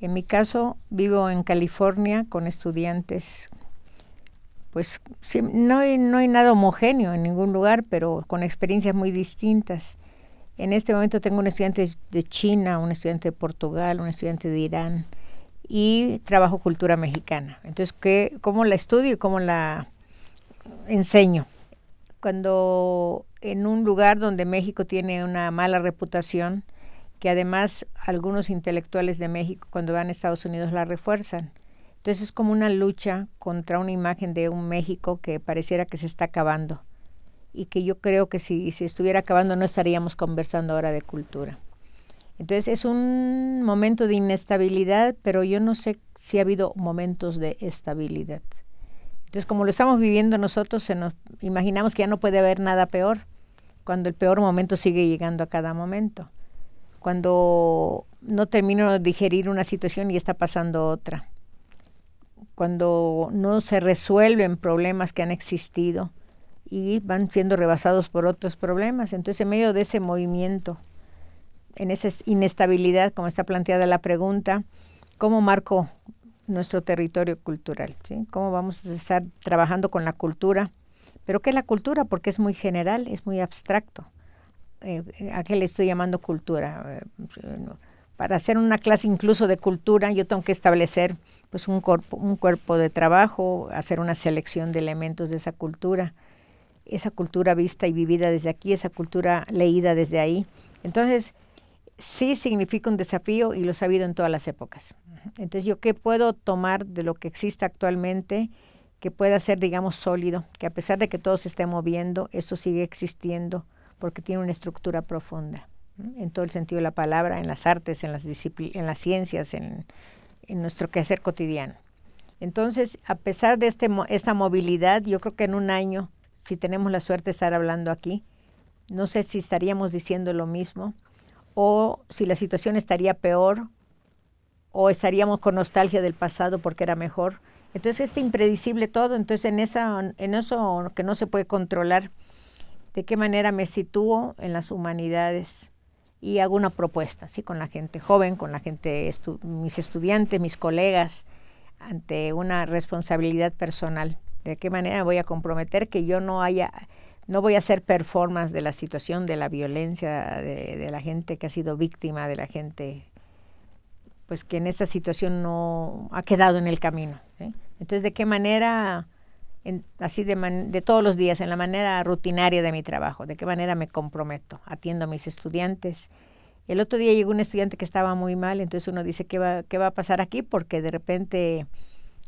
En mi caso, vivo en California con estudiantes, pues no, hay, nada homogéneo en ningún lugar, pero con experiencias muy distintas. En este momento tengo un estudiante de China, un estudiante de Portugal, un estudiante de Irán y trabajo cultura mexicana. Entonces, ¿qué, ¿cómo la estudio y cómo la enseño? Cuando en un lugar donde México tiene una mala reputación, que además algunos intelectuales de México cuando van a Estados Unidos la refuerzan. Entonces es como una lucha contra una imagen de un México que pareciera que se está acabando y que yo creo que si si estuviera acabando no estaríamos conversando ahora de cultura. Entonces es un momento de inestabilidad, pero yo no sé si ha habido momentos de estabilidad. Entonces como lo estamos viviendo nosotros, se nos imaginamos que ya no puede haber nada peor, cuando el peor momento sigue llegando a cada momento cuando no termino de digerir una situación y está pasando otra, cuando no se resuelven problemas que han existido y van siendo rebasados por otros problemas. Entonces, en medio de ese movimiento, en esa inestabilidad, como está planteada la pregunta, ¿cómo marco nuestro territorio cultural? ¿sí? ¿Cómo vamos a estar trabajando con la cultura? ¿Pero qué es la cultura? Porque es muy general, es muy abstracto. Eh, ¿a qué le estoy llamando cultura? Eh, Para hacer una clase incluso de cultura, yo tengo que establecer pues, un, cuerpo de trabajo, hacer una selección de elementos de esa cultura, esa cultura vista y vivida desde aquí, esa cultura leída desde ahí. Entonces, sí significa un desafío y lo ha habido en todas las épocas. Entonces, ¿yo qué puedo tomar de lo que existe actualmente que pueda ser, digamos, sólido? Que a pesar de que todo se esté moviendo, esto sigue existiendo porque tiene una estructura profunda, en todo el sentido de la palabra, en las artes, en las, en las ciencias, en, nuestro quehacer cotidiano. Entonces, a pesar de este, esta movilidad, yo creo que en un año, si tenemos la suerte de estar hablando aquí, no sé si estaríamos diciendo lo mismo o si la situación estaría peor o estaríamos con nostalgia del pasado porque era mejor. Entonces es impredecible todo, entonces en, esa, en eso que no se puede controlar, de qué manera me sitúo en las humanidades y hago una propuesta, ¿sí? con la gente joven, con la gente, mis estudiantes, mis colegas, ante una responsabilidad personal. ¿De qué manera voy a comprometer que yo no haya, no voy a hacer performance de la situación, de la violencia, de, la gente que ha sido víctima, de la gente pues que en esta situación no ha quedado en el camino. Entonces, ¿de qué manera así de, todos los días, en la manera rutinaria de mi trabajo, de qué manera me comprometo, atiendo a mis estudiantes. El otro día llegó un estudiante que estaba muy mal, entonces uno dice, ¿qué va, a pasar aquí? Porque de repente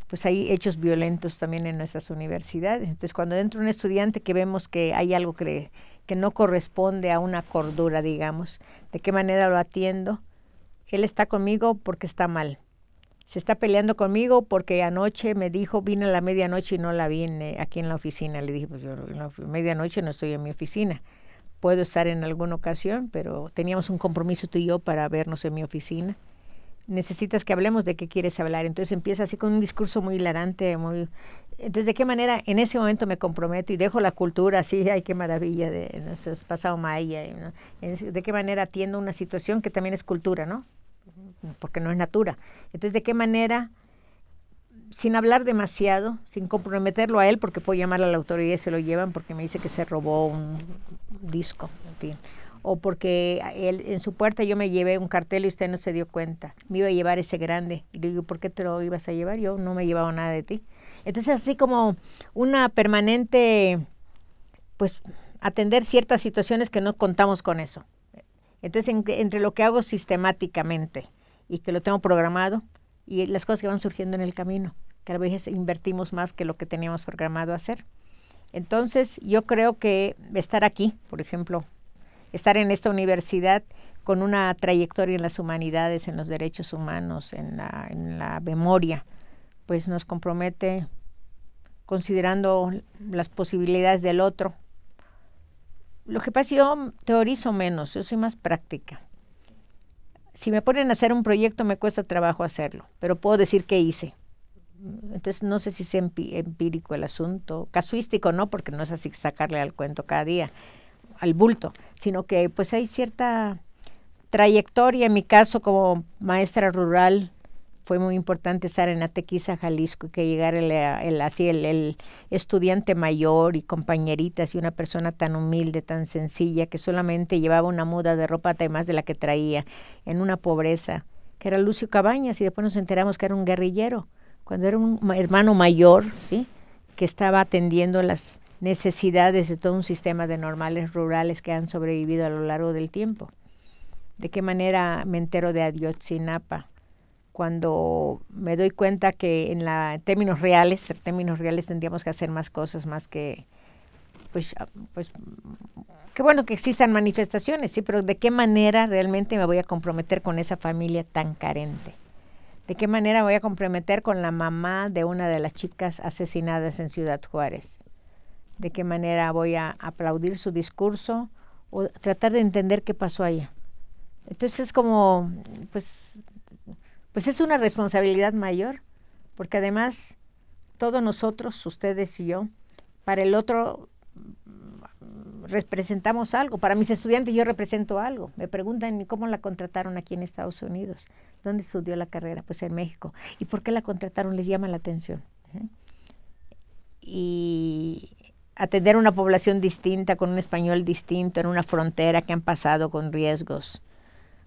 pues hay hechos violentos también en nuestras universidades. Entonces, cuando entra un estudiante que vemos que hay algo que, que no corresponde a una cordura, digamos, de qué manera lo atiendo, él está conmigo porque está mal, se está peleando conmigo porque anoche me dijo, vine a la medianoche y no la vi aquí en la oficina. Le dije, pues yo en la medianoche no estoy en mi oficina. Puedo estar en alguna ocasión, pero teníamos un compromiso tú y yo para vernos en mi oficina. Necesitas que hablemos de qué quieres hablar. Entonces empieza así con un discurso muy hilarante, muy... Entonces, ¿de qué manera en ese momento me comprometo y dejo la cultura así? ¡Ay, qué maravilla! De, nos pasado maya. ¿De qué manera atiendo una situación que también es cultura, no? porque no es natura. Entonces, ¿de qué manera, sin hablar demasiado, sin comprometerlo a él, porque puedo llamar a la autoridad y se lo llevan porque me dice que se robó un disco, en fin, o porque él, en su puerta yo me llevé un cartel y usted no se dio cuenta, me iba a llevar ese grande. Y le digo, ¿por qué te lo ibas a llevar? Yo no me he llevado nada de ti. Entonces, así como una permanente, pues, atender ciertas situaciones que no contamos con eso. Entonces, entre lo que hago sistemáticamente y que lo tengo programado y las cosas que van surgiendo en el camino, que a veces invertimos más que lo que teníamos programado hacer. Entonces, yo creo que estar aquí, por ejemplo, estar en esta universidad con una trayectoria en las humanidades, en los derechos humanos, en la memoria, pues nos compromete considerando las posibilidades del otro, lo que pasa, yo teorizo menos, yo soy más práctica. Si me ponen a hacer un proyecto, me cuesta trabajo hacerlo, pero puedo decir qué hice. Entonces, no sé si es empírico el asunto, casuístico, ¿no? Porque no es así sacarle al cuento cada día, al bulto, sino que pues hay cierta trayectoria, en mi caso como maestra rural, fue muy importante estar en Atequiza, Jalisco, y que llegara el, así el, estudiante mayor y compañeritas y una persona tan humilde, tan sencilla, que solamente llevaba una muda de ropa además de la que traía, en una pobreza, que era Lucio Cabañas, y después nos enteramos que era un guerrillero, cuando era un hermano mayor, ¿sí? que estaba atendiendo las necesidades de todo un sistema de normales rurales que han sobrevivido a lo largo del tiempo. ¿De qué manera me entero de Ayotzinapa? cuando me doy cuenta que en, la, términos reales, en términos reales tendríamos que hacer más cosas más que, pues, ah, pues, qué bueno que existan manifestaciones, sí, pero ¿de qué manera realmente me voy a comprometer con esa familia tan carente? ¿De qué manera voy a comprometer con la mamá de una de las chicas asesinadas en Ciudad Juárez? ¿De qué manera voy a aplaudir su discurso o tratar de entender qué pasó allá? Entonces es como, pues pues es una responsabilidad mayor, porque además todos nosotros, ustedes y yo, para el otro mm, representamos algo. Para mis estudiantes yo represento algo. Me preguntan cómo la contrataron aquí en Estados Unidos. ¿Dónde estudió la carrera? Pues en México. ¿Y por qué la contrataron? Les llama la atención. ¿eh? Y atender a una población distinta, con un español distinto, en una frontera que han pasado con riesgos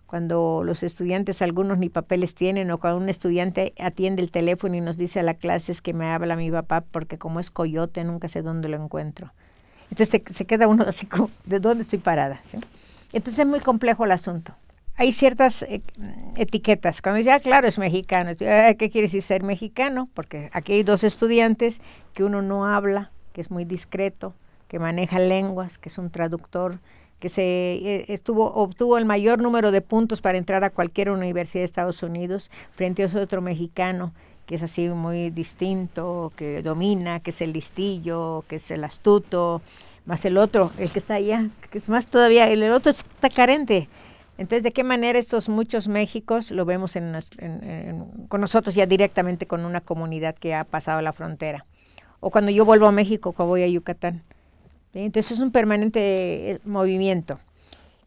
cuando los estudiantes, algunos ni papeles tienen, o cuando un estudiante atiende el teléfono y nos dice a la clase es que me habla mi papá porque como es coyote nunca sé dónde lo encuentro. Entonces se, queda uno así como, ¿de dónde estoy parada? Entonces es muy complejo el asunto. Hay ciertas eh, etiquetas. Cuando ya, claro, es mexicano. ¿Qué quiere decir ser mexicano? Porque aquí hay dos estudiantes que uno no habla, que es muy discreto, que maneja lenguas, que es un traductor, que se eh, estuvo, obtuvo el mayor número de puntos para entrar a cualquier universidad de Estados Unidos, frente a otro mexicano que es así muy distinto, que domina, que es el listillo, que es el astuto, más el otro, el que está allá, que es más todavía, el, otro está carente. Entonces, ¿de qué manera estos muchos Méxicos lo vemos con nosotros ya directamente con una comunidad que ha pasado la frontera? O cuando yo vuelvo a México, cuando voy a Yucatán, entonces es un permanente eh, movimiento.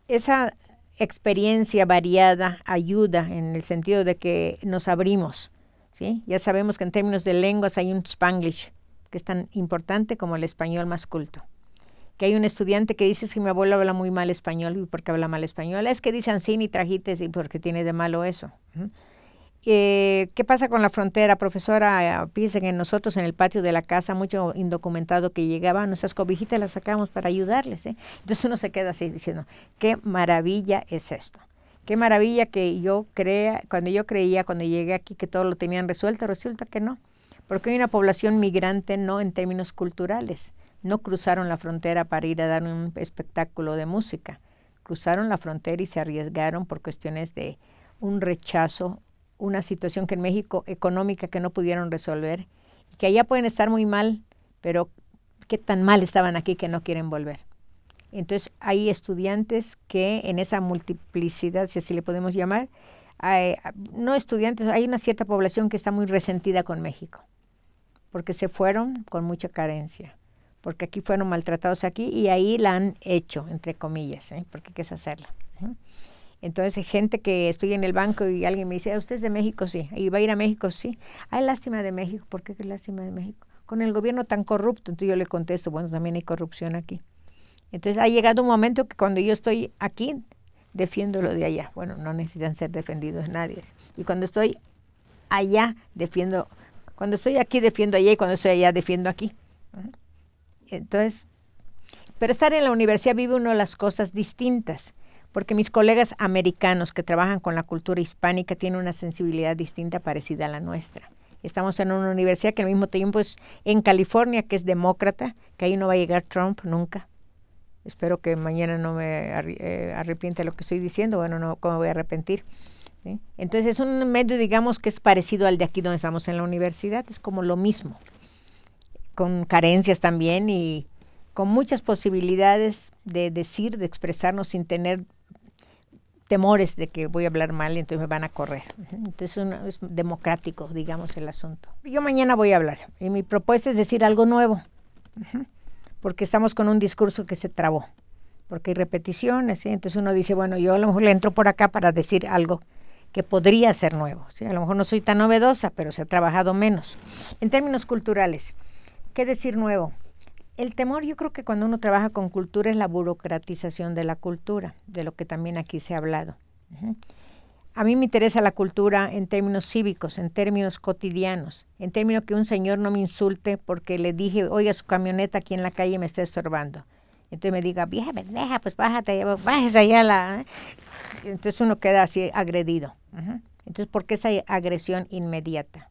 Esa experiencia variada ayuda en el sentido de que nos abrimos. ¿sí? Ya sabemos que en términos de lenguas hay un spanglish, que es tan importante como el español más culto. Que hay un estudiante que dice que mi abuelo habla muy mal español y porque habla mal español. Es que dicen, sin y trajites y porque tiene de malo eso. ¿Qué pasa con la frontera, profesora? Ah, piensen en nosotros en el patio de la casa, mucho indocumentado que llegaba, nuestras cobijitas las sacamos para ayudarles. ¿eh? Entonces uno se queda así diciendo, qué maravilla es esto. Qué maravilla que yo crea, cuando yo creía, cuando llegué aquí, que todo lo tenían resuelto, resulta que no. Porque hay una población migrante no en términos culturales. No cruzaron la frontera para ir a dar un espectáculo de música. Cruzaron la frontera y se arriesgaron por cuestiones de un rechazo una situación que en México económica que no pudieron resolver y que allá pueden estar muy mal, pero qué tan mal estaban aquí que no quieren volver. Entonces hay estudiantes que en esa multiplicidad, si así le podemos llamar, no estudiantes, hay una cierta población que está muy resentida con México, porque se fueron con mucha carencia, porque aquí fueron maltratados aquí y ahí la han hecho, entre comillas, ¿eh? porque qué es hacerla. Entonces, gente que estoy en el banco y alguien me dice, ah, ¿usted es de México? Sí. ¿Y va a ir a México? Sí. Hay lástima de México. ¿Por qué, qué lástima de México? Con el gobierno tan corrupto. Entonces yo le contesto, bueno, también hay corrupción aquí. Entonces ha llegado un momento que cuando yo estoy aquí, defiendo lo de allá. Bueno, no necesitan ser defendidos nadie. Y cuando estoy allá, defiendo. Cuando estoy aquí, defiendo allá. Y cuando estoy allá, defiendo aquí. Entonces, pero estar en la universidad vive uno las cosas distintas porque mis colegas americanos que trabajan con la cultura hispánica tienen una sensibilidad distinta parecida a la nuestra. Estamos en una universidad que al mismo tiempo es en California, que es demócrata, que ahí no va a llegar Trump nunca. Espero que mañana no me eh, arrepiente lo que estoy diciendo, bueno, no, ¿cómo voy a arrepentir? Entonces es un medio, digamos, que es parecido al de aquí donde estamos en la universidad, es como lo mismo, con carencias también y con muchas posibilidades de decir, de expresarnos sin tener temores de que voy a hablar mal y entonces me van a correr. Entonces es democrático, digamos, el asunto. Yo mañana voy a hablar y mi propuesta es decir algo nuevo, porque estamos con un discurso que se trabó, porque hay repeticiones, entonces uno dice, bueno, yo a lo mejor le entro por acá para decir algo que podría ser nuevo. A lo mejor no soy tan novedosa, pero se ha trabajado menos. En términos culturales, ¿qué decir nuevo? el temor yo creo que cuando uno trabaja con cultura es la burocratización de la cultura, de lo que también aquí se ha hablado. A mí me interesa la cultura en términos cívicos, en términos cotidianos, en términos que un señor no me insulte porque le dije, oiga, su camioneta aquí en la calle me está estorbando. Entonces me diga, vieja verdeja, pues bájate, bájese allá la... ¿eh? Entonces uno queda así agredido. Entonces, ¿por qué esa agresión inmediata?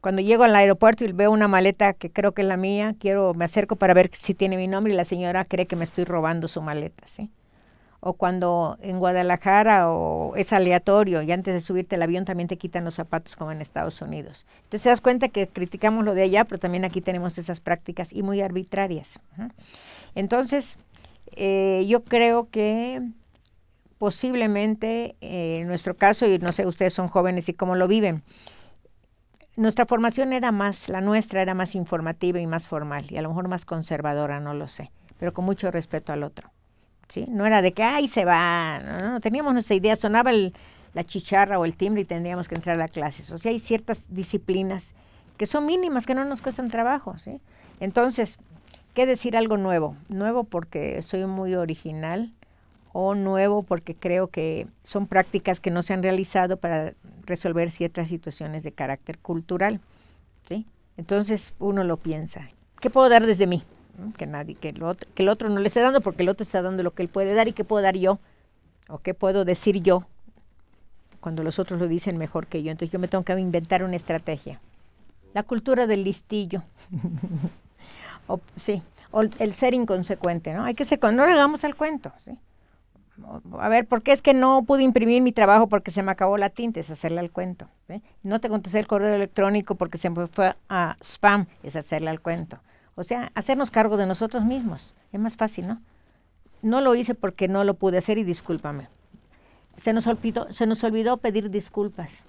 cuando llego al aeropuerto y veo una maleta que creo que es la mía, quiero, me acerco para ver si tiene mi nombre y la señora cree que me estoy robando su maleta, ¿sí? O cuando en Guadalajara o es aleatorio y antes de subirte al avión también te quitan los zapatos como en Estados Unidos. Entonces te das cuenta que criticamos lo de allá, pero también aquí tenemos esas prácticas y muy arbitrarias. Entonces, eh, yo creo que posiblemente eh, en nuestro caso, y no sé, ustedes son jóvenes y cómo lo viven, nuestra formación era más, la nuestra era más informativa y más formal, y a lo mejor más conservadora, no lo sé, pero con mucho respeto al otro. ¿sí? No era de que, ay, se va, no, no teníamos nuestra idea, sonaba la chicharra o el timbre y tendríamos que entrar a clases. O sea, hay ciertas disciplinas que son mínimas, que no nos cuestan trabajo. ¿sí? Entonces, ¿qué decir algo nuevo? Nuevo porque soy muy original, o nuevo porque creo que son prácticas que no se han realizado para resolver ciertas situaciones de carácter cultural. ¿sí? Entonces uno lo piensa, ¿qué puedo dar desde mí? Que nadie, que el, otro, que el otro no le esté dando porque el otro está dando lo que él puede dar y qué puedo dar yo o qué puedo decir yo cuando los otros lo dicen mejor que yo. Entonces yo me tengo que inventar una estrategia. La cultura del listillo. o, sí, o el ser inconsecuente, ¿no? Hay que ser, no le hagamos al cuento, ¿sí? a ver, ¿por qué es que no pude imprimir mi trabajo porque se me acabó la tinta? Es hacerle al cuento. No te contesté el correo electrónico porque se me fue a spam, es hacerle al cuento. O sea, hacernos cargo de nosotros mismos. Es más fácil, ¿no? No lo hice porque no lo pude hacer y discúlpame. Se nos olvidó, se nos olvidó pedir disculpas.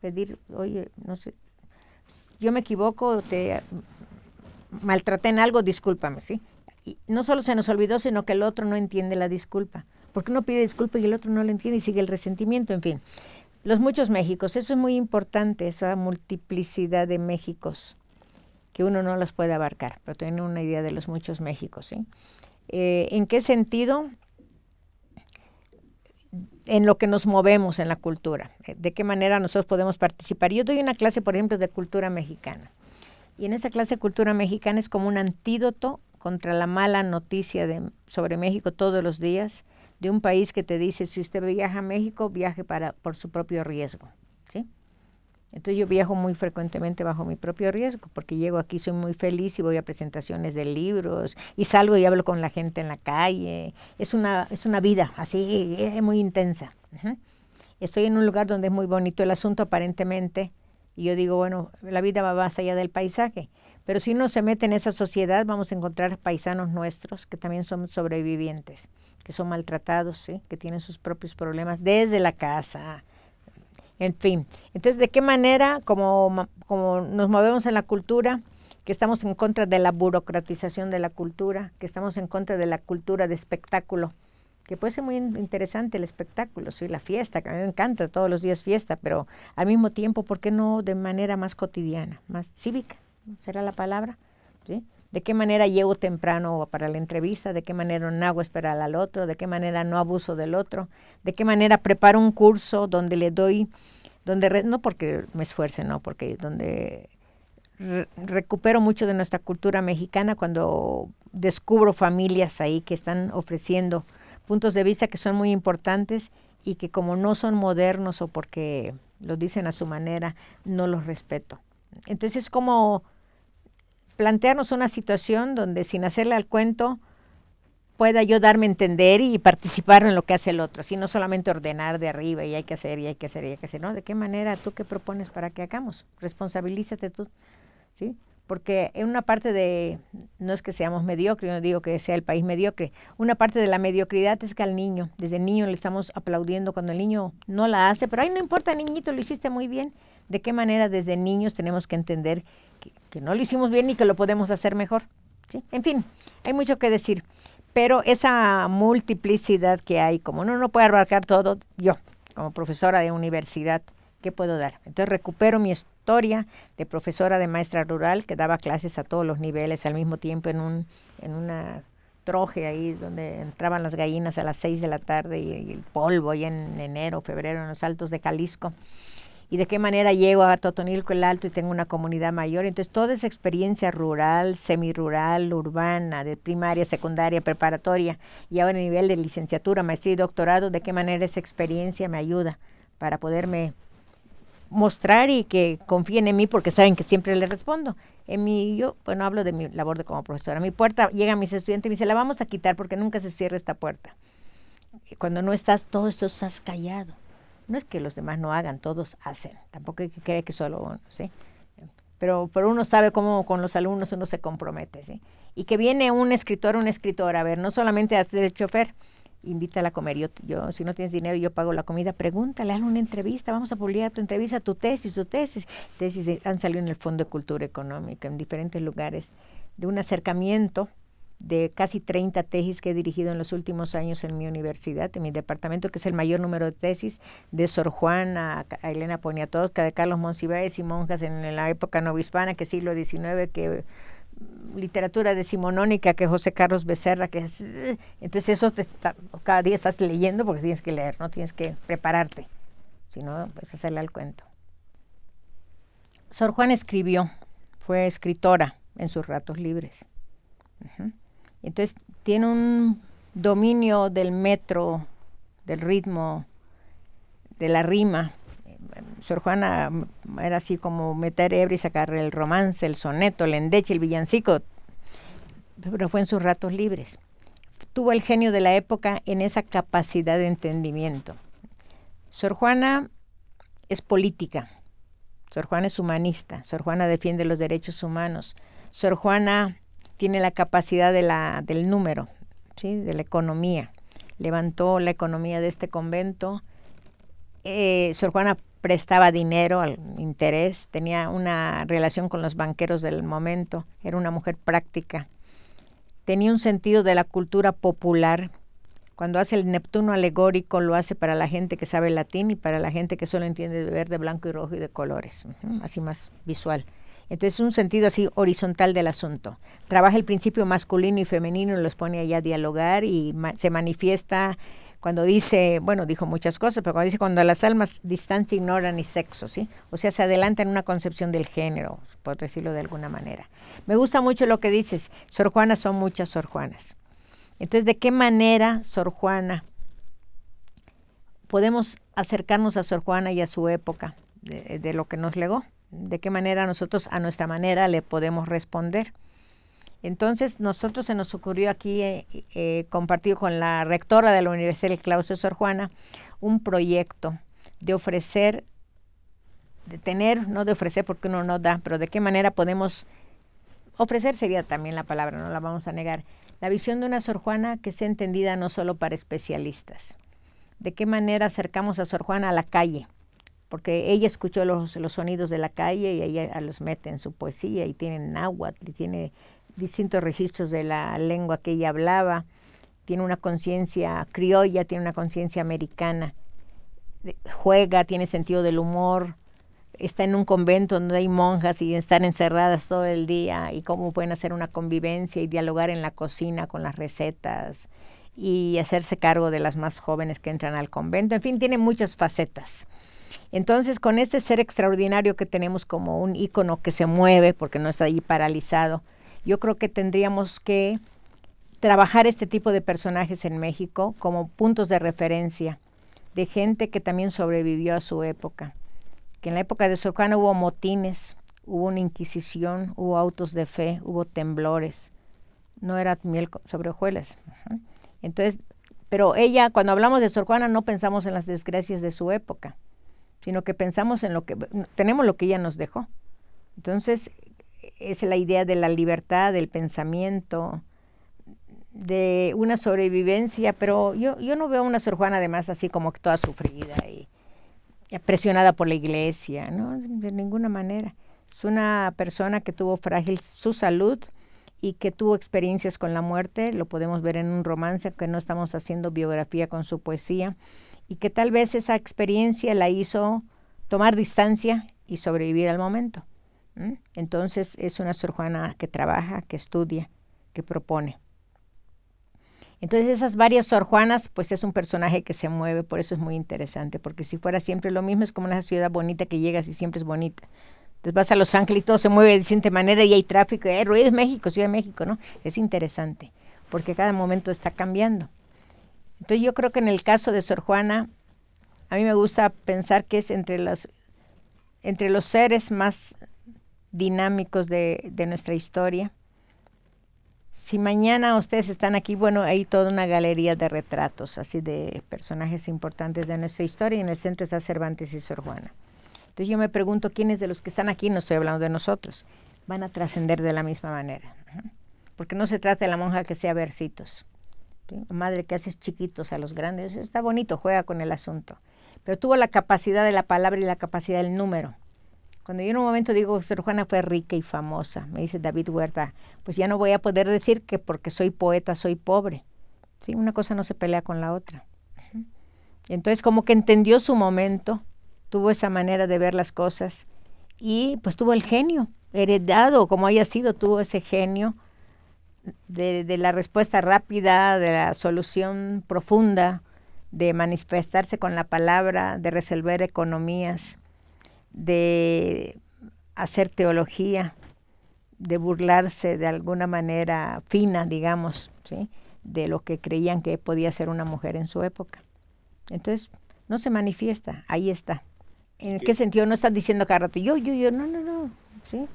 Pedir, oye, no sé, yo me equivoco, te maltraté en algo, discúlpame, ¿sí? Y no solo se nos olvidó, sino que el otro no entiende la disculpa porque uno pide disculpas y el otro no lo entiende y sigue el resentimiento, en fin. Los muchos Méxicos, eso es muy importante, esa multiplicidad de Méxicos, que uno no los puede abarcar, pero tiene una idea de los muchos Méxicos. ¿sí? Eh, ¿En qué sentido? en lo que nos movemos en la cultura, eh, de qué manera nosotros podemos participar. Yo doy una clase, por ejemplo, de cultura mexicana. Y en esa clase de cultura mexicana es como un antídoto contra la mala noticia sobre México todos los días, de un país que te dice, si usted viaja a México, viaje para, por su propio riesgo, ¿sí? Entonces yo viajo muy frecuentemente bajo mi propio riesgo, porque llego aquí, soy muy feliz y voy a presentaciones de libros y salgo y hablo con la gente en la calle. Es una, es una vida así, es muy intensa. Estoy en un lugar donde es muy bonito el asunto aparentemente y yo digo, bueno, la vida va más allá del paisaje, pero si uno se mete en esa sociedad vamos a encontrar paisanos nuestros que también son sobrevivientes que son maltratados, ¿sí? ¿eh? que tienen sus propios problemas desde la casa. En fin, entonces, ¿de qué manera, como, como nos movemos en la cultura, que estamos en contra de la burocratización de la cultura, que estamos en contra de la cultura de espectáculo, que puede ser muy interesante el espectáculo, sí, la fiesta, que a mí me encanta, todos los días fiesta, pero al mismo tiempo, ¿por qué no de manera más cotidiana, más cívica? ¿Será la palabra? ¿Sí? de qué manera llego temprano para la entrevista, de qué manera no hago esperar al otro, de qué manera no abuso del otro, de qué manera preparo un curso donde le doy, donde no porque me esfuerce, no, porque donde recupero mucho de nuestra cultura mexicana cuando descubro familias ahí que están ofreciendo puntos de vista que son muy importantes y que como no son modernos o porque lo dicen a su manera, no los respeto. Entonces como plantearnos una situación donde sin hacerle al cuento pueda yo darme a entender y participar en lo que hace el otro, sino solamente ordenar de arriba y hay que hacer y hay que hacer y hay que hacer. No, ¿de qué manera tú qué propones para que hagamos? Responsabilízate tú, ¿sí? Porque en una parte de, no es que seamos mediocres, no digo que sea el país mediocre, una parte de la mediocridad es que al niño, desde niño le estamos aplaudiendo cuando el niño no la hace, pero ahí no importa, niñito, lo hiciste muy bien de qué manera desde niños tenemos que entender que, no lo hicimos bien y que lo podemos hacer mejor. ¿sí? En fin, hay mucho que decir, pero esa multiplicidad que hay, como no, no puede abarcar todo, yo, como profesora de universidad, ¿qué puedo dar? Entonces recupero mi historia de profesora de maestra rural que daba clases a todos los niveles al mismo tiempo en, un, en una troje ahí donde entraban las gallinas a las seis de la tarde y, el polvo ahí en enero, febrero en los altos de Jalisco y de qué manera llego a Totonilco el Alto y tengo una comunidad mayor. Entonces, toda esa experiencia rural, semirural, urbana, de primaria, secundaria, preparatoria, y ahora a nivel de licenciatura, maestría y doctorado, de qué manera esa experiencia me ayuda para poderme mostrar y que confíen en mí porque saben que siempre les respondo. En mí, yo, bueno, hablo de mi labor de como profesora. mi puerta llega a mis estudiantes y me dice: la vamos a quitar porque nunca se cierra esta puerta. cuando no estás, todo esto estás callado. No es que los demás no hagan, todos hacen. Tampoco hay que creer que solo uno, ¿sí? Pero, pero uno sabe cómo con los alumnos uno se compromete, ¿sí? Y que viene un escritor, una escritora, a ver, no solamente a el chofer, invítala a comer. Yo, si no tienes dinero, yo pago la comida. Pregúntale, hazle una entrevista. Vamos a publicar tu entrevista, tu tesis, tu tesis. Tesis eh, han salido en el Fondo de Cultura Económica, en diferentes lugares, de un acercamiento de casi 30 tesis que he dirigido en los últimos años en mi universidad, en mi departamento, que es el mayor número de tesis, de Sor Juana a Elena Poniatowska, de Carlos Monsiváis y monjas en la época novispana que siglo XIX, que mm, literatura decimonónica que José Carlos Becerra, que eh, entonces eso cada día estás leyendo porque tienes que leer, no tienes que prepararte, si no, pues hacerle al cuento. Sor Juan escribió, fue escritora en sus ratos libres. Entonces tiene un dominio del metro, del ritmo, de la rima. Sor Juana era así como meter ebre y sacar el romance, el soneto, el endeche, el villancico, pero fue en sus ratos libres. Tuvo el genio de la época en esa capacidad de entendimiento. Sor Juana es política, Sor Juana es humanista, Sor Juana defiende los derechos humanos, Sor Juana tiene la capacidad de la, del número, ¿sí? de la economía. Levantó la economía de este convento. Eh, Sor Juana prestaba dinero al interés, tenía una relación con los banqueros del momento, era una mujer práctica. Tenía un sentido de la cultura popular. Cuando hace el Neptuno alegórico lo hace para la gente que sabe latín y para la gente que solo entiende de verde, blanco y rojo y de colores, así más visual. Entonces es un sentido así horizontal del asunto. Trabaja el principio masculino y femenino y los pone allá a dialogar y se manifiesta cuando dice, bueno, dijo muchas cosas, pero cuando dice cuando las almas distancia ignoran y sexo, ¿sí? O sea, se adelanta en una concepción del género, por decirlo de alguna manera. Me gusta mucho lo que dices, Sor Juana son muchas Sor Juanas. Entonces, ¿de qué manera Sor Juana podemos acercarnos a Sor Juana y a su época? de, lo que nos legó, de qué manera nosotros a nuestra manera le podemos responder. Entonces, nosotros se nos ocurrió aquí eh, eh compartir con la rectora de la Universidad el Claustro Sor Juana un proyecto de ofrecer, de tener, no de ofrecer porque uno no da, pero de qué manera podemos ofrecer sería también la palabra, no la vamos a negar. La visión de una Sor Juana que sea entendida no solo para especialistas. ¿De qué manera acercamos a Sor Juana a la calle? porque ella escuchó los, sonidos de la calle y ella ah, los mete en su poesía y tiene náhuatl y tiene distintos registros de la lengua que ella hablaba, tiene una conciencia criolla, tiene una conciencia americana, eh, juega, tiene sentido del humor, está en un convento donde hay monjas y están encerradas todo el día y cómo pueden hacer una convivencia y dialogar en la cocina con las recetas y hacerse cargo de las más jóvenes que entran al convento. En fin, tiene muchas facetas. Entonces, con este ser extraordinario que tenemos como un ícono que se mueve porque no está ahí paralizado, yo creo que tendríamos que trabajar este tipo de personajes en México como puntos de referencia de gente que también sobrevivió a su época. Que en la época de Sor Juana hubo motines, hubo una inquisición, hubo autos de fe, hubo temblores. No era miel sobre hojuelas. Entonces, pero ella, cuando hablamos de Sor Juana, no pensamos en las desgracias de su época sino que pensamos en lo que tenemos lo que ella nos dejó. Entonces, es la idea de la libertad, del pensamiento, de una sobrevivencia, pero yo, yo no veo a una Sor Juana además así como toda sufrida y, y presionada por la iglesia, ¿no? De ninguna manera. Es una persona que tuvo frágil su salud y que tuvo experiencias con la muerte, lo podemos ver en un romance que no estamos haciendo biografía con su poesía y que tal vez esa experiencia la hizo tomar distancia y sobrevivir al momento. Entonces es una Sor Juana que trabaja, que estudia, que propone. Entonces esas varias Sor Juanas, pues es un personaje que se mueve, por eso es muy interesante, porque si fuera siempre lo mismo, es como una ciudad bonita que llegas y siempre es bonita. Entonces vas a Los Ángeles y todo se mueve de siguiente manera y hay tráfico, hay eh, ruido es México, Ciudad de México, ¿no? Es interesante, porque cada momento está cambiando. Entonces yo creo que en el caso de Sor Juana, a mí me gusta pensar que es entre los, entre los seres más dinámicos de, de nuestra historia. Si mañana ustedes están aquí, bueno, hay toda una galería de retratos, así de personajes importantes de nuestra historia, y en el centro está Cervantes y Sor Juana. Entonces yo me pregunto quiénes de los que están aquí, no estoy hablando de nosotros, van a trascender de la misma manera. Porque no se trata de la monja que sea versitos. Madre que haces chiquitos a los grandes, está bonito, juega con el asunto. Pero tuvo la capacidad de la palabra y la capacidad del número. Cuando yo en un momento digo, Sor Juana fue rica y famosa, me dice David Huerta, pues ya no voy a poder decir que porque soy poeta soy pobre. ¿Sí? Una cosa no se pelea con la otra. entonces como que entendió su momento, tuvo esa manera de ver las cosas y pues tuvo el genio heredado, como haya sido, tuvo ese genio de, la respuesta rápida, de la solución profunda, de manifestarse con la palabra, de resolver economías, de hacer teología, de burlarse de alguna manera fina, digamos, ¿sí? de lo que creían que podía ser una mujer en su época. Entonces, no se manifiesta, ahí está. ¿En qué sentido? No estás diciendo cada rato, yo, yo, yo, no, no, no. ¿sí?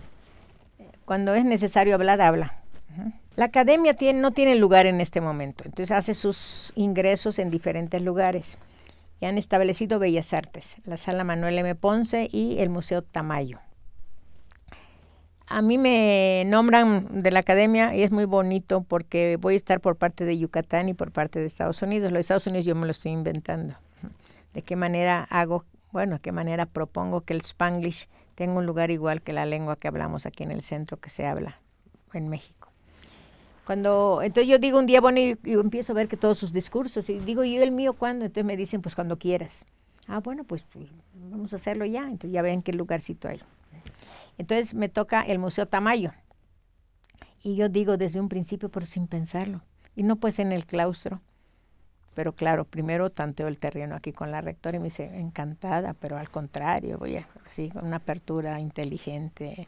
Cuando es necesario hablar, habla. La academia tiene, no tiene lugar en este momento, entonces hace sus ingresos en diferentes lugares. Y han establecido Bellas Artes, la Sala Manuel M. Ponce y el Museo Tamayo. A mí me nombran de la academia y es muy bonito porque voy a estar por parte de Yucatán y por parte de Estados Unidos. Los Estados Unidos yo me lo estoy inventando. De qué manera hago, bueno, de qué manera propongo que el Spanglish tenga un lugar igual que la lengua que hablamos aquí en el centro que se habla en México. Cuando, entonces yo digo un día, bueno, y, empiezo a ver que todos sus discursos, y digo, yo el mío cuándo? Entonces me dicen, pues cuando quieras. Ah, bueno, pues, pues, vamos a hacerlo ya. Entonces ya ven qué lugarcito hay. Entonces me toca el Museo Tamayo. Y yo digo desde un principio, pero sin pensarlo. Y no pues en el claustro. Pero claro, primero tanteo el terreno aquí con la rectora y me dice, encantada, pero al contrario, voy a, con una apertura inteligente,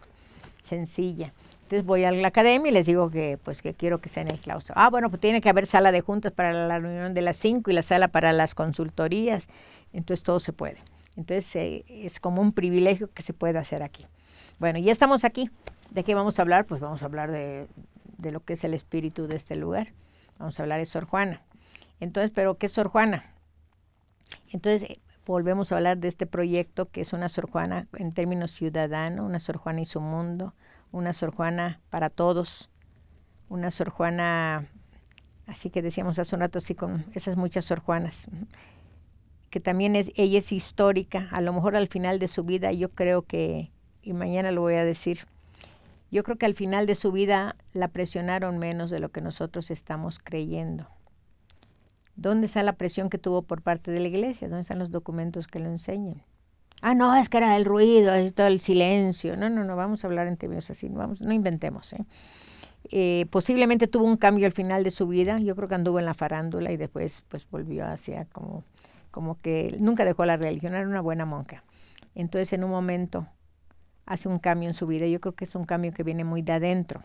sencilla. Entonces voy a la academia y les digo que pues que quiero que sea en el claustro. Ah, bueno, pues tiene que haber sala de juntas para la reunión de las 5 y la sala para las consultorías. Entonces todo se puede. Entonces eh, es como un privilegio que se pueda hacer aquí. Bueno, ya estamos aquí. ¿De qué vamos a hablar? Pues vamos a hablar de, de lo que es el espíritu de este lugar. Vamos a hablar de Sor Juana. Entonces, ¿pero qué es Sor Juana? Entonces, eh, volvemos a hablar de este proyecto que es una Sor Juana en términos ciudadanos, una Sor Juana y su mundo, una Sor Juana para todos, una Sor Juana, así que decíamos hace un rato, así con esas muchas Sor Juanas, que también es, ella es histórica, a lo mejor al final de su vida yo creo que, y mañana lo voy a decir, yo creo que al final de su vida la presionaron menos de lo que nosotros estamos creyendo. ¿Dónde está la presión que tuvo por parte de la iglesia? ¿Dónde están los documentos que lo enseñan? ah, no, es que era el ruido, es todo el silencio. No, no, no, vamos a hablar en términos así, no, vamos, no inventemos. ¿eh? ¿eh? posiblemente tuvo un cambio al final de su vida, yo creo que anduvo en la farándula y después pues volvió hacia como, como que nunca dejó la religión, era una buena monja. Entonces en un momento hace un cambio en su vida, yo creo que es un cambio que viene muy de adentro.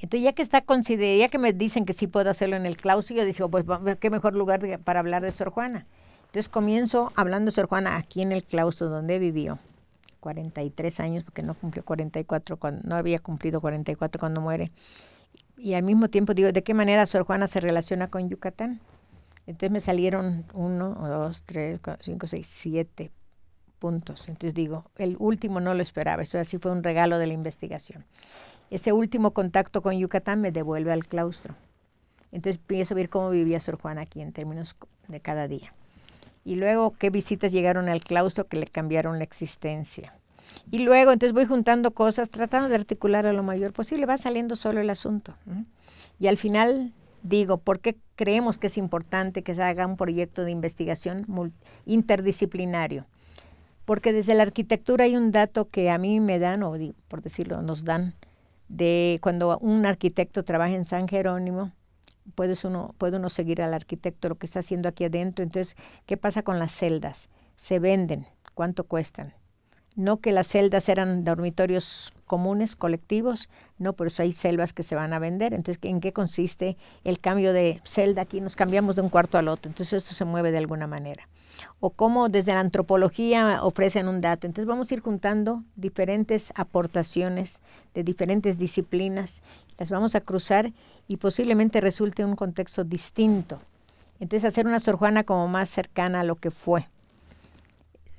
Entonces, ya que está considerada, que me dicen que sí puedo hacerlo en el claustro, yo digo, pues qué mejor lugar para hablar de Sor Juana. Entonces comienzo hablando Sor Juana aquí en el claustro donde vivió. 43 años, porque no cumplió 44, no había cumplido 44 cuando muere. Y al mismo tiempo digo, ¿de qué manera Sor Juana se relaciona con Yucatán? Entonces me salieron uno, dos, tres, cinco, seis, siete puntos. Entonces digo, el último no lo esperaba, eso así fue un regalo de la investigación. Ese último contacto con Yucatán me devuelve al claustro. Entonces pienso ver cómo vivía Sor Juana aquí en términos de cada día y luego qué visitas llegaron al claustro que le cambiaron la existencia. Y luego, entonces voy juntando cosas, tratando de articular a lo mayor posible, va saliendo solo el asunto. Y al final digo, ¿por qué creemos que es importante que se haga un proyecto de investigación interdisciplinario? Porque desde la arquitectura hay un dato que a mí me dan, o por decirlo, nos dan, de cuando un arquitecto trabaja en San Jerónimo, uno, puede uno seguir al arquitecto lo que está haciendo aquí adentro. Entonces, ¿qué pasa con las celdas? Se venden, ¿cuánto cuestan? No que las celdas eran dormitorios comunes, colectivos, no, por eso hay selvas que se van a vender. Entonces, ¿en qué consiste el cambio de celda? Aquí nos cambiamos de un cuarto al otro, entonces esto se mueve de alguna manera. O cómo desde la antropología ofrecen un dato. Entonces, vamos a ir juntando diferentes aportaciones de diferentes disciplinas las vamos a cruzar y posiblemente resulte un contexto distinto. Entonces hacer una Sor Juana como más cercana a lo que fue.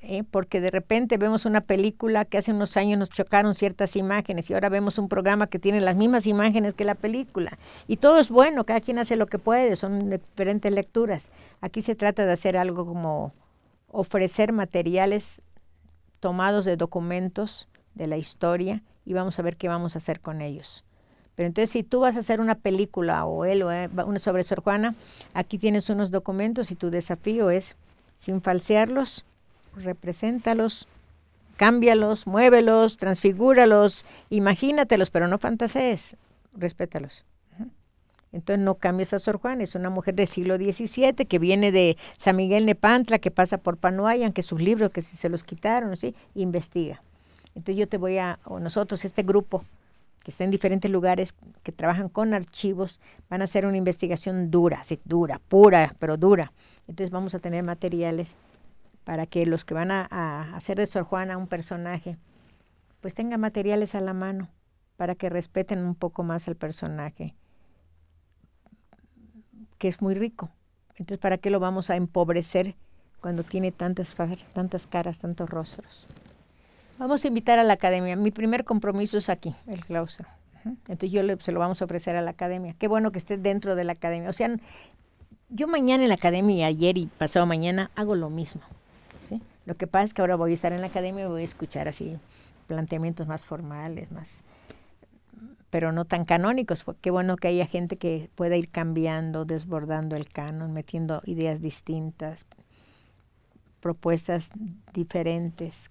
¿eh? Porque de repente vemos una película que hace unos años nos chocaron ciertas imágenes y ahora vemos un programa que tiene las mismas imágenes que la película. Y todo es bueno, cada quien hace lo que puede, son diferentes lecturas. Aquí se trata de hacer algo como ofrecer materiales tomados de documentos de la historia y vamos a ver qué vamos a hacer con ellos. Pero entonces si tú vas a hacer una película o él eh, una sobre Sor Juana, aquí tienes unos documentos y tu desafío es, sin falsearlos, represéntalos, cámbialos, muévelos, transfigúralos, imagínatelos, pero no fantasees, respétalos. Entonces no cambies a Sor Juana, es una mujer del siglo XVII que viene de San Miguel Nepantla, que pasa por Panoayan, que sus libros que se los quitaron, ¿sí? investiga. Entonces yo te voy a, o nosotros, este grupo, que estén en diferentes lugares, que trabajan con archivos, van a hacer una investigación dura, sí, dura, pura, pero dura. Entonces vamos a tener materiales para que los que van a, hacer de Sor Juana un personaje, pues tengan materiales a la mano para que respeten un poco más al personaje, que es muy rico. Entonces, ¿para qué lo vamos a empobrecer cuando tiene tantas, tantas caras, tantos rostros? Vamos a invitar a la academia. Mi primer compromiso es aquí, el claustro. Entonces yo se lo vamos a ofrecer a la academia. Qué bueno que esté dentro de la academia. O sea, yo mañana en la academia, ayer y pasado mañana, hago lo mismo. Lo que pasa es que ahora voy a estar en la academia y voy a escuchar así planteamientos más formales, más pero no tan canónicos, pues, qué bueno que haya gente que pueda ir cambiando, desbordando el canon, metiendo ideas distintas, propuestas diferentes,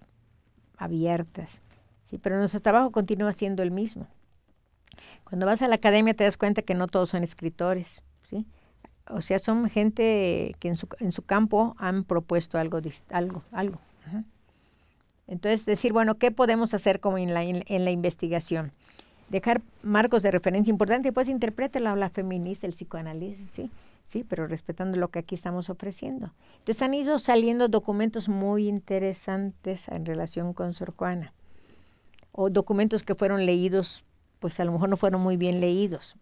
abiertas. Sí, pero nuestro trabajo continúa siendo el mismo. Cuando vas a la academia te das cuenta que no todos son escritores, ¿sí? O sea, son gente que en su, campo han propuesto algo, algo, algo. Entonces, decir, bueno, ¿qué podemos hacer como en la, en, la investigación? Dejar marcos de referencia importantes, pues interprete la feminista, el psicoanálisis, ¿sí? sí, pero respetando lo que aquí estamos ofreciendo. Entonces han ido saliendo documentos muy interesantes en relación con Sor Juana, o documentos que fueron leídos, pues a lo mejor no fueron muy bien leídos.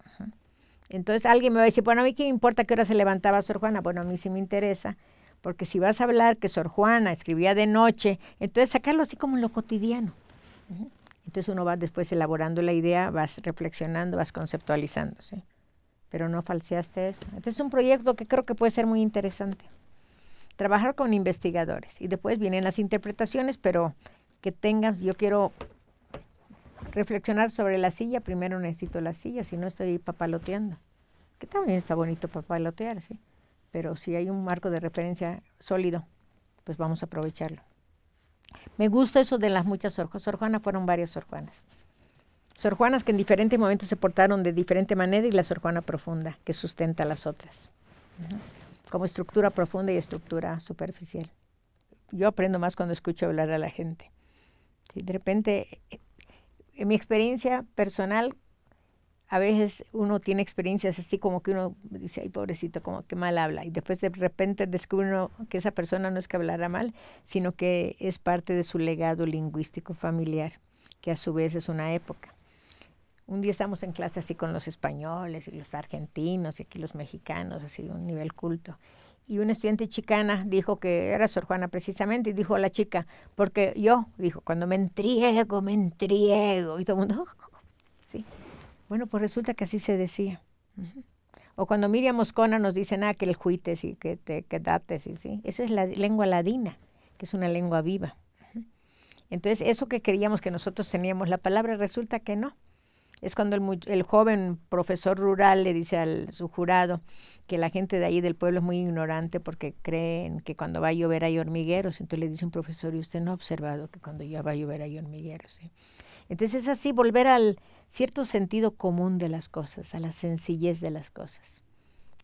Entonces alguien me va a decir, bueno, a mí qué importa qué hora se levantaba Sor Juana, bueno, a mí sí me interesa, porque si vas a hablar que Sor Juana escribía de noche, entonces sacarlo así como en lo cotidiano. Entonces uno va después elaborando la idea, vas reflexionando, vas conceptualizando. ¿sí? pero no falseaste eso. Entonces es un proyecto que creo que puede ser muy interesante. Trabajar con investigadores y después vienen las interpretaciones, pero que tengas, yo quiero reflexionar sobre la silla, primero necesito la silla, si no estoy papaloteando, que también está bonito papalotear, ¿sí? pero si hay un marco de referencia sólido, pues vamos a aprovecharlo. Me gusta eso de las muchas Sor, fueron varias Sor Sor Juanas que en diferentes momentos se portaron de diferente manera y la Sor Juana profunda que sustenta a las otras. Como estructura profunda y estructura superficial. Yo aprendo más cuando escucho hablar a la gente. de repente, en mi experiencia personal, a veces uno tiene experiencias así como que uno dice, ay pobrecito, como que mal habla. Y después de repente descubre que esa persona no es que hablara mal, sino que es parte de su legado lingüístico familiar, que a su vez es una época un día estamos en clase así con los españoles y los argentinos y aquí los mexicanos, así un nivel culto. Y una estudiante chicana dijo que era Sor Juana precisamente y dijo a la chica, porque yo, dijo, cuando me entriego, me entriego. Y todo el mundo, sí. Bueno, pues resulta que así se decía. O cuando Miriam Moscona nos dice, ah, que el juites y que te quedates, y, ¿sí? Eso es la lengua ladina, que es una lengua viva. Entonces, eso que creíamos que nosotros teníamos la palabra, resulta que no es cuando el, el joven profesor rural le dice a su jurado que la gente de ahí del pueblo es muy ignorante porque creen que cuando va a llover hay hormigueros. Entonces le dice un profesor, y usted no ha observado que cuando ya va a llover hay hormigueros. Entonces es así, volver al cierto sentido común de las cosas, a la sencillez de las cosas,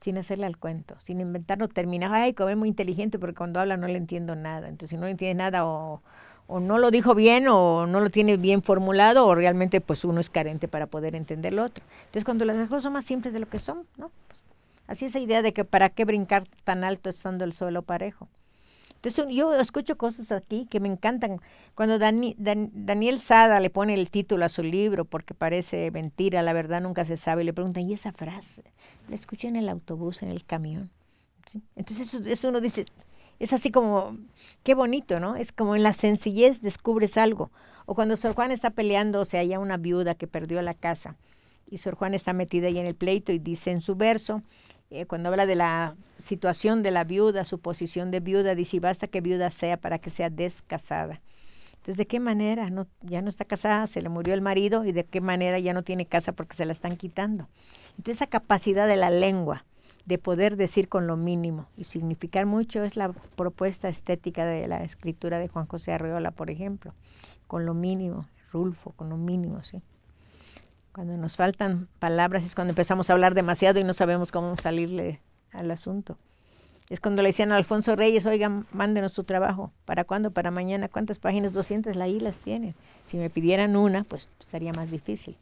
sin hacerle al cuento, sin inventarnos terminar, Ay, como es muy inteligente porque cuando habla no le entiendo nada. Entonces si no entiende nada o o no lo dijo bien o no lo tiene bien formulado o realmente pues uno es carente para poder entender lo otro. Entonces cuando las cosas son más simples de lo que son, ¿no? Pues, así esa idea de que para qué brincar tan alto estando el suelo parejo. Entonces yo escucho cosas aquí que me encantan. Cuando Daniel Sada le pone el título a su libro porque parece mentira, la verdad nunca se sabe, y le preguntan, ¿y esa frase? La escuché en el autobús, en el camión. Entonces eso uno dice, es así como, qué bonito, ¿no? Es como en la sencillez descubres algo. O cuando Sor Juan está peleando, o sea, hay una viuda que perdió la casa y Sor Juan está metida ahí en el pleito y dice en su verso, eh, cuando habla de la situación de la viuda, su posición de viuda, dice, basta que viuda sea para que sea descasada. Entonces, ¿de qué manera? ya no está casada, se le murió el marido y de qué manera ya no tiene casa porque se la están quitando. Entonces, esa capacidad de la lengua, de poder decir con lo mínimo y significar mucho es la propuesta estética de la escritura de Juan José Arreola, por ejemplo, con lo mínimo, Rulfo, con lo mínimo, ¿sí? Cuando nos faltan palabras es cuando empezamos a hablar demasiado y no sabemos cómo salirle al asunto. Es cuando le decían a Alfonso Reyes, oigan, mándenos tu trabajo. ¿Para cuándo? Para mañana. ¿Cuántas páginas? 200, ahí las tienen. Si me pidieran una, pues sería más difícil.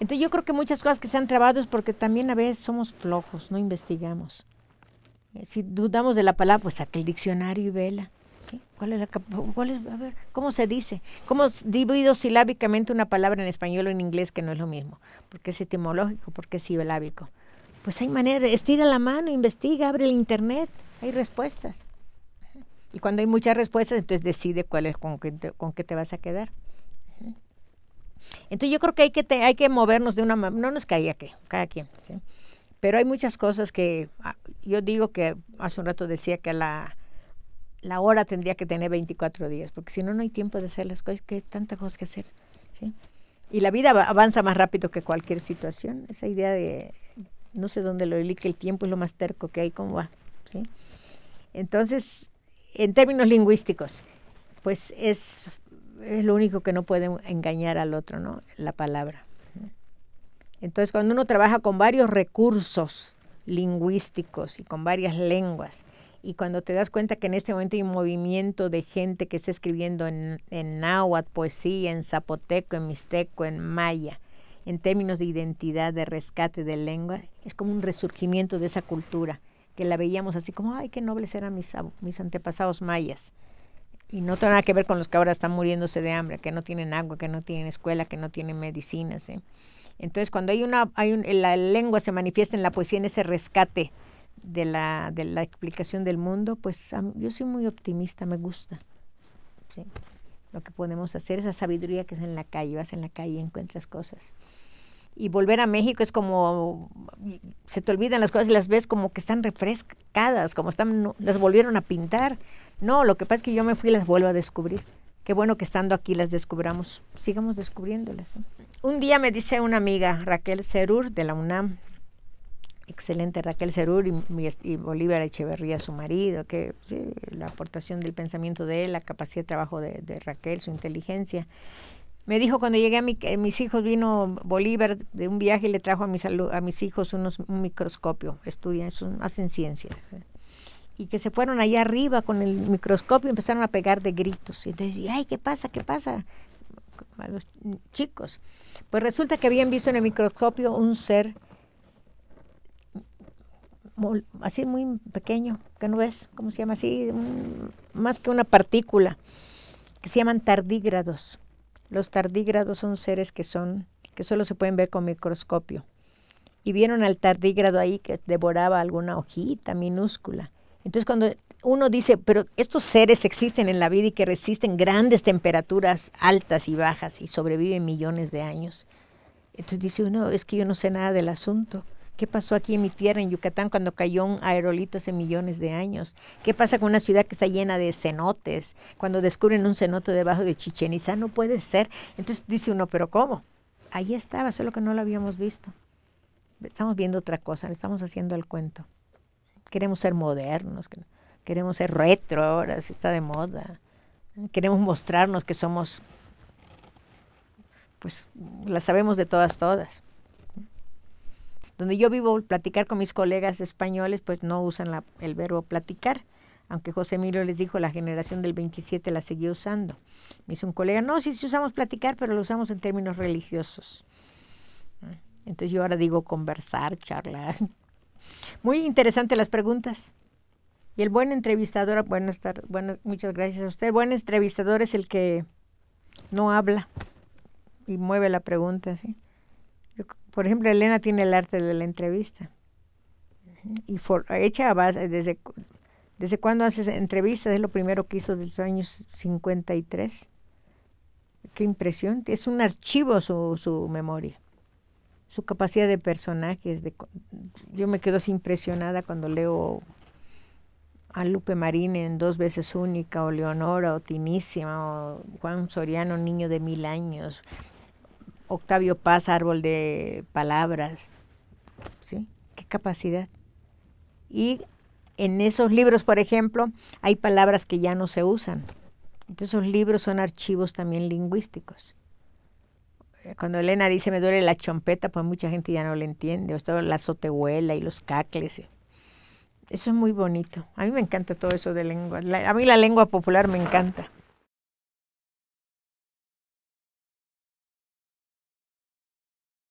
Entonces yo creo que muchas cosas que se han trabado es porque también a veces somos flojos, no investigamos. Eh, si dudamos de la palabra, pues saca el diccionario y vela. ¿Cuál es la cuál a ver, cómo se dice? ¿Cómo divido silábicamente una palabra en español o en inglés que no es lo mismo? Porque es etimológico, porque es silábico. Pues hay manera, estira la mano, investiga, abre el internet, hay respuestas. Y cuando hay muchas respuestas, entonces decide cuál es con qué te vas a quedar. Entonces yo creo que hay que, hay que movernos de una no nos caía que, cada quien, ¿sí? Pero hay muchas cosas que ah, yo digo que hace un rato decía que la, la hora tendría que tener 24 días, porque si no, no hay tiempo de hacer las cosas, que hay tantas cosas que hacer, ¿sí? Y la vida avanza más rápido que cualquier situación. Esa idea de, no sé dónde lo elige el tiempo es lo más terco que hay, ¿cómo va? ¿Sí? Entonces, en términos lingüísticos, pues es es lo único que no puede engañar al otro, ¿no? La palabra. Entonces, cuando uno trabaja con varios recursos lingüísticos y con varias lenguas, y cuando te das cuenta que en este momento hay un movimiento de gente que está escribiendo en, en náhuatl, poesía, en zapoteco, en mixteco, en maya, en términos de identidad, de rescate de lengua, es como un resurgimiento de esa cultura, que la veíamos así como, ay, qué nobles eran mis, mis antepasados mayas. Y no tiene nada que ver con los que ahora están muriéndose de hambre, que no tienen agua, que no tienen escuela, que no tienen medicinas. ¿eh? Entonces, cuando hay una, hay la lengua se manifiesta en la poesía, en ese rescate de la, de la explicación del mundo, pues yo soy muy optimista, me gusta. Lo que podemos hacer, esa sabiduría que es en la calle, vas en la calle y encuentras cosas. Y volver a México es como, se te olvidan las cosas y las ves como que están refrescadas, como están, las volvieron a pintar. No, lo que pasa es que yo me fui y las vuelvo a descubrir. Qué bueno que estando aquí las descubramos. Sigamos descubriéndolas. ¿eh? Un día me dice una amiga, Raquel Cerur, de la UNAM, excelente Raquel Cerur y, este, Bolívar Echeverría, su marido, que la aportación del pensamiento de él, la capacidad de trabajo de, Raquel, su inteligencia. Me dijo cuando llegué a mi, eh, mis hijos, vino Bolívar de un viaje y le trajo a mis, hijos unos, un microscopio, estudian, hacen ciencia y que se fueron allá arriba con el microscopio y empezaron a pegar de gritos. Y entonces, ay, ¿qué pasa? ¿Qué pasa? A los chicos. Pues resulta que habían visto en el microscopio un ser así muy pequeño, que no es, ¿cómo se llama? Así, más que una partícula, que se llaman tardígrados. Los tardígrados son seres que son que solo se pueden ver con microscopio. Y vieron al tardígrado ahí que devoraba alguna hojita minúscula. Entonces cuando uno dice, pero estos seres existen en la vida y que resisten grandes temperaturas altas y bajas y sobreviven millones de años. Entonces dice uno, es que yo no sé nada del asunto. ¿Qué pasó aquí en mi tierra, en Yucatán, cuando cayó un aerolito hace millones de años? ¿Qué pasa con una ciudad que está llena de cenotes? Cuando descubren un cenote debajo de Chichen Itza, no puede ser. Entonces dice uno, ¿pero cómo? Ahí estaba, solo que no lo habíamos visto. Estamos viendo otra cosa, le estamos haciendo el cuento. Queremos ser modernos, queremos ser retro ahora, sí está de moda. Queremos mostrarnos que somos, pues la sabemos de todas, todas. Donde yo vivo, platicar con mis colegas españoles, pues no usan el verbo platicar aunque José Emilio les dijo la generación del 27 la seguía usando. Me hizo un colega, no, sí, sí usamos platicar, pero lo usamos en términos religiosos. Entonces yo ahora digo conversar, charlar, muy interesante las preguntas. Y el buen entrevistador, buenas tardes, buenas, muchas gracias a usted. Buen entrevistador es el que no habla y mueve la pregunta, ¿sí? Por ejemplo, Elena tiene el arte de la entrevista. Y for, hecha a base, desde, desde cuándo haces entrevistas, es lo primero que hizo desde los años 53. Qué impresión, es un archivo su memoria su capacidad de personajes. De, yo me quedo impresionada cuando leo a Lupe Marín en Dos veces única, o Leonora, o Tinísima, o Juan Soriano, Niño de Mil Años, Octavio Paz, Árbol de Palabras. ¿Sí? Qué capacidad. Y en esos libros, por ejemplo, hay palabras que ya no se usan. Entonces, esos libros son archivos también lingüísticos cuando Elena dice me duele la chompeta, pues mucha gente ya no le entiende. O esto, la zotehuela y los cacles. Eso es muy bonito. A mí me encanta todo eso de lengua. a mí la lengua popular me encanta.